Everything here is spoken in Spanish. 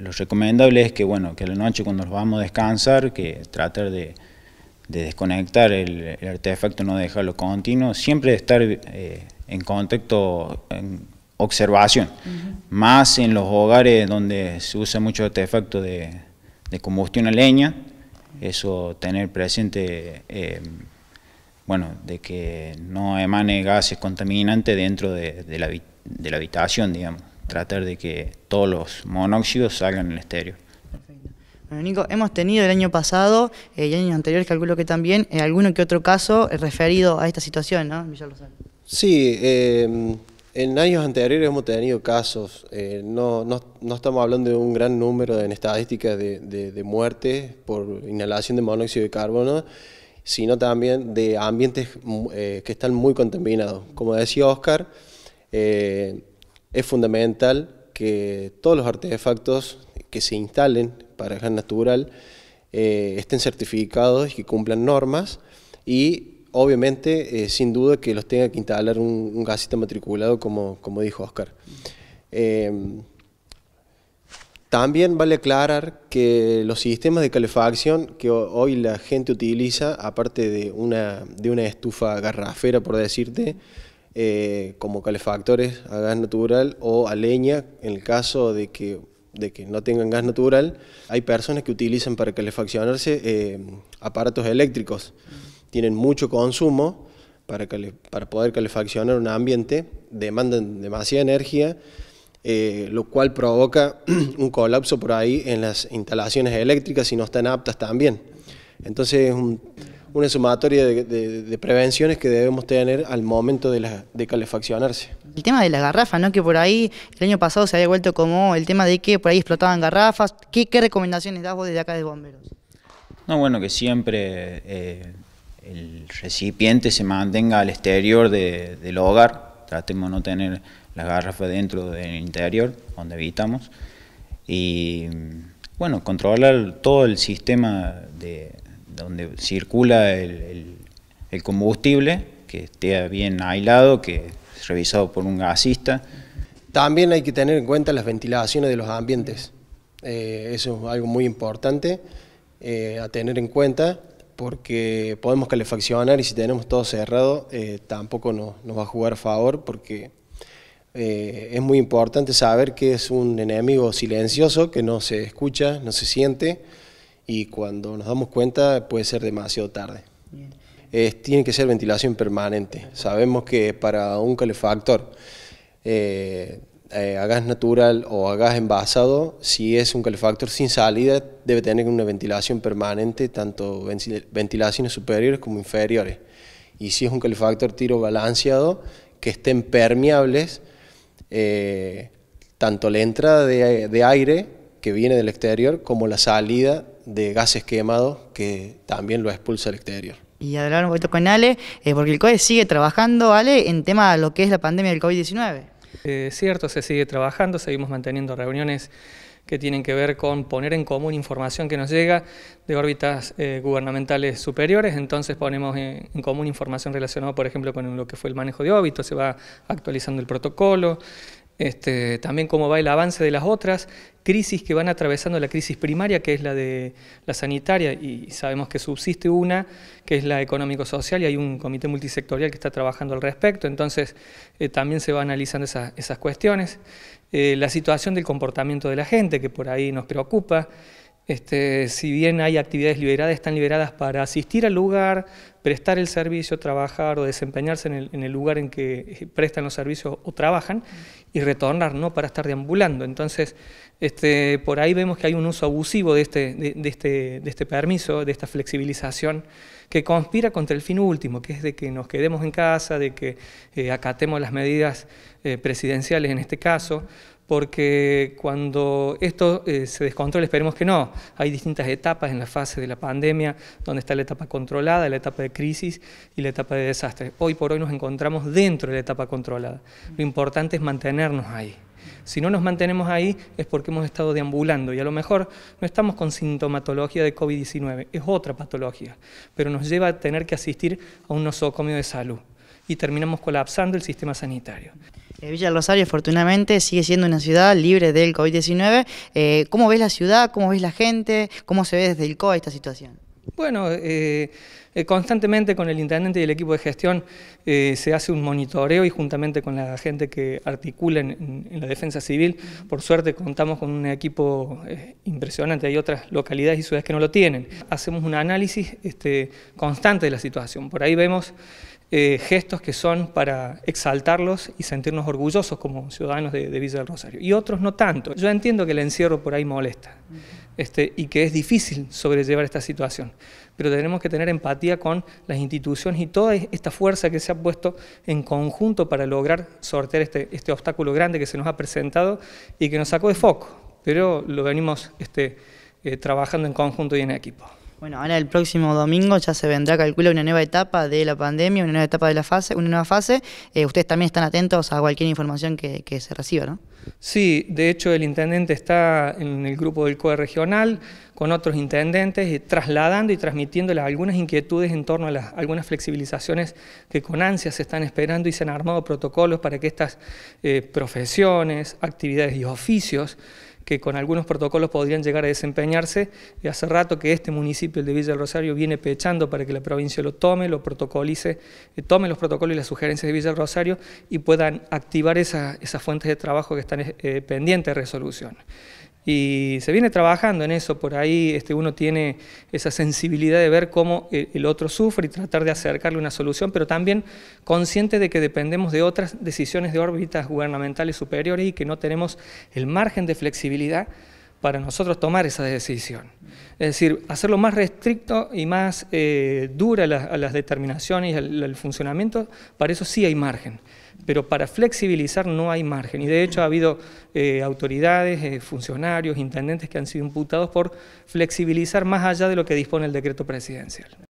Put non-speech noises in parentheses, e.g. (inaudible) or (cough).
lo recomendable es que, bueno, que a la noche cuando nos vamos a descansar, que tratar de, desconectar el, artefacto, no dejarlo continuo, siempre estar eh, en contacto, en observación, más en los hogares donde se usa mucho artefacto de, combustión a leña, eso tener presente, em, bueno, de que no emane gases contaminantes dentro de, la, de la habitación, digamos tratar de que todos los monóxidos salgan en el estéreo. Perfecto. Bueno, Nico, hemos tenido el año pasado eh, y años anteriores, calculo que también, en eh, alguno que otro caso eh, referido a esta situación, ¿no, Sí, en años anteriores hemos tenido casos, no, estamos hablando de un gran número en estadísticas de, de, muertes por inhalación de monóxido de carbono, sino también de ambientes que están muy contaminados. Como decía Oscar, es fundamental que todos los artefactos que se instalen para gas natural eh, estén certificados y que cumplan normas y obviamente eh, sin duda que los tenga que instalar un, gasista matriculado como, como dijo Oscar. Em, también vale aclarar que los sistemas de calefacción que hoy la gente utiliza, aparte de una, de una estufa garrafera por decirte, eh, como calefactores a gas natural o a leña en el caso de que, de que no tengan gas natural. Hay personas que utilizan para calefaccionarse eh, aparatos eléctricos. Tienen mucho consumo para, para poder calefaccionar un ambiente, demandan demasiada energía. Eh, lo cual provoca (clears throat) un colapso por ahí en las instalaciones eléctricas si no están aptas también. Entonces es un, una sumatoria de, prevenciones que debemos tener al momento de, calefaccionarse. El tema de las garrafas, ¿no? que por ahí el año pasado se había vuelto como el tema de que por ahí explotaban garrafas. ¿Qué, recomendaciones das vos desde acá de bomberos? No, bueno, que siempre eh, el recipiente se mantenga al exterior del hogar. Tratemos de no tener las garrafas dentro del interior, donde habitamos. Y bueno, controlar todo el sistema de donde circula el, combustible, que esté bien aislado, que es revisado por un gasista. También hay que tener en cuenta las ventilaciones de los ambientes. Eh, eso es algo muy importante eh, a tener en cuenta porque podemos calefaccionar y si tenemos todo cerrado eh, tampoco nos va a jugar a favor porque es muy importante saber que es un enemigo silencioso que no se escucha, no se siente y cuando nos damos cuenta puede ser demasiado tarde. Es, tiene que ser ventilación permanente. Sabemos que para un calefactor eh, eh, a gas natural o a gas envasado, si es un calefactor sin salida, debe tener una ventilación permanente, tanto ventilaciones superiores como inferiores. Y si es un calefactor tiro balanceado, que estén permeables eh, tanto la entrada de, de aire que viene del exterior como la salida de gases quemados que también lo expulsa al exterior. Y hablar un poquito con Ale, eh, porque el COE sigue trabajando, Ale, en tema de lo que es la pandemia del COVID-19. Eh, cierto, se sigue trabajando, seguimos manteniendo reuniones que tienen que ver con poner en común información que nos llega de órbitas eh, gubernamentales superiores, entonces ponemos en, común información relacionada, por ejemplo, con lo que fue el manejo de óbitos, se va actualizando el protocolo, este, también cómo va el avance de las otras, crisis que van atravesando, la crisis primaria, que es la de la sanitaria, y sabemos que subsiste una, que es la económico-social, y hay un comité multisectorial que está trabajando al respecto, entonces eh, también se va analizando esas, cuestiones. Eh, la situación del comportamiento de la gente, que por ahí nos preocupa, este, si bien hay actividades liberadas, están liberadas para asistir al lugar, prestar el servicio, trabajar o desempeñarse en el, lugar en que eh, prestan los servicios o trabajan y retornar, no para estar deambulando. Entonces, este, por ahí vemos que hay un uso abusivo este, de este, permiso, de esta flexibilización, que conspira contra el fin último, que es de que nos quedemos en casa, de que eh, acatemos las medidas eh, presidenciales en este caso, porque cuando esto eh, se descontrole, esperemos que no, hay distintas etapas en la fase de la pandemia, donde está la etapa controlada, la etapa de crisis y la etapa de desastre. Hoy por hoy nos encontramos dentro de la etapa controlada. Lo importante es mantenernos ahí. Si no nos mantenemos ahí es porque hemos estado deambulando y a lo mejor no estamos con sintomatología de COVID-19, es otra patología, pero nos lleva a tener que asistir a un nosocomio de salud y terminamos colapsando el sistema sanitario. Eh, Villa Rosario, afortunadamente, sigue siendo una ciudad libre del COVID-19. Eh, ¿Cómo ves la ciudad? ¿Cómo ves la gente? ¿Cómo se ve desde el COA esta situación? Bueno, eh, constantemente con el intendente y el equipo de gestión se hace un monitoreo y juntamente con la gente que articula en, la defensa civil, por suerte contamos con un equipo impresionante, hay otras localidades y ciudades que no lo tienen. Hacemos un análisis este, constante de la situación, por ahí vemos eh, gestos que son para exaltarlos y sentirnos orgullosos como ciudadanos de, Villa del Rosario. Y otros no tanto. Yo entiendo que el encierro por ahí molesta este, y que es difícil sobrellevar esta situación, pero tenemos que tener empatía con las instituciones y toda esta fuerza que se ha puesto en conjunto para lograr sortear este, este obstáculo grande que se nos ha presentado y que nos sacó de foco, pero lo venimos este, eh, trabajando en conjunto y en equipo. Bueno, ahora el próximo domingo ya se vendrá, calcular una nueva etapa de la pandemia, una nueva etapa de la fase, una nueva fase. Eh, ustedes también están atentos a cualquier información que, se reciba, ¿no? Sí, de hecho el intendente está en el grupo del COE regional con otros intendentes eh, trasladando y transmitiendo algunas inquietudes en torno a las, algunas flexibilizaciones que con ansia se están esperando y se han armado protocolos para que estas eh, profesiones, actividades y oficios que con algunos protocolos podrían llegar a desempeñarse. Y hace rato que este municipio, el de Villa del Rosario, viene pechando para que la provincia lo tome, lo protocolice, eh, tome los protocolos y las sugerencias de Villa del Rosario y puedan activar esas fuentes de trabajo que están eh, eh, pendientes de resolución. Y se viene trabajando en eso, por ahí este, uno tiene esa sensibilidad de ver cómo eh, el otro sufre y tratar de acercarle una solución, pero también consciente de que dependemos de otras decisiones de órbitas gubernamentales superiores y que no tenemos el margen de flexibilidad para nosotros tomar esa decisión. Es decir, hacerlo más restricto y más eh, dura a las determinaciones y al, funcionamiento, para eso sí hay margen. Pero para flexibilizar no hay margen. Y de hecho ha habido eh, autoridades, eh, funcionarios, intendentes que han sido imputados por flexibilizar más allá de lo que dispone el decreto presidencial.